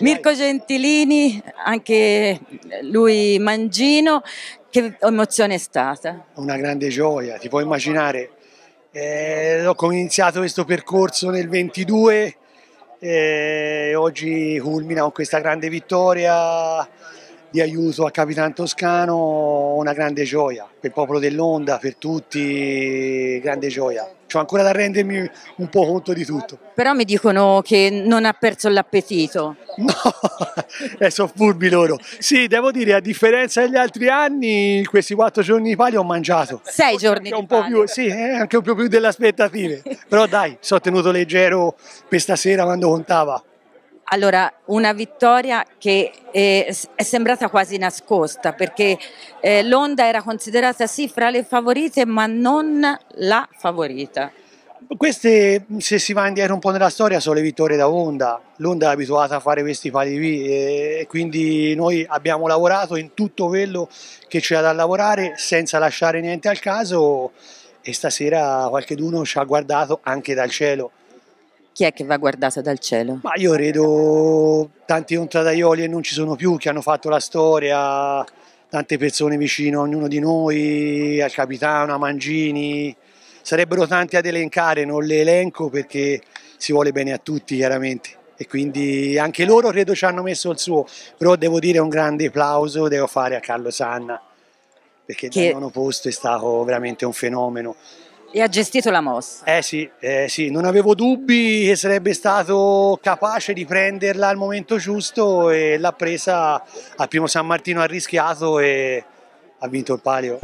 Mirko Gentilini, anche lui Mangino, che emozione è stata? Una grande gioia, ti puoi immaginare. Eh, ho iniziato questo percorso nel 22 e eh, oggi culmina con questa grande vittoria di aiuto al capitano toscano, una grande gioia, per il popolo dell'Onda, per tutti, grande gioia. Ho ancora da rendermi un po' conto di tutto. Però mi dicono che non ha perso l'appetito. No, eh, sono furbi loro. Sì, devo dire, a differenza degli altri anni, questi quattro giorni di palio ho mangiato. Sei giorni anche di palio. Più, sì, eh, anche un po' più delle aspettative. Però dai, sono tenuto leggero per stasera quando contava. Allora, una vittoria che eh, è sembrata quasi nascosta perché eh, l'Onda era considerata sì fra le favorite ma non la favorita. Queste, se si va indietro un po' nella storia, sono le vittorie da Honda. L'Onda è abituata a fare questi pali qui e quindi noi abbiamo lavorato in tutto quello che c'era da lavorare senza lasciare niente al caso e stasera qualcuno ci ha guardato anche dal cielo chi è che va guardata dal cielo? Ma io credo tanti contradaioli e non ci sono più che hanno fatto la storia, tante persone vicino a ognuno di noi, al capitano, a Mangini, sarebbero tanti ad elencare, non le elenco perché si vuole bene a tutti chiaramente e quindi anche loro credo ci hanno messo il suo, però devo dire un grande applauso devo fare a Carlo Sanna perché che... da nono posto è stato veramente un fenomeno, e ha gestito la mossa. Eh sì, eh sì, non avevo dubbi che sarebbe stato capace di prenderla al momento giusto e l'ha presa al primo San Martino, ha rischiato e ha vinto il palio.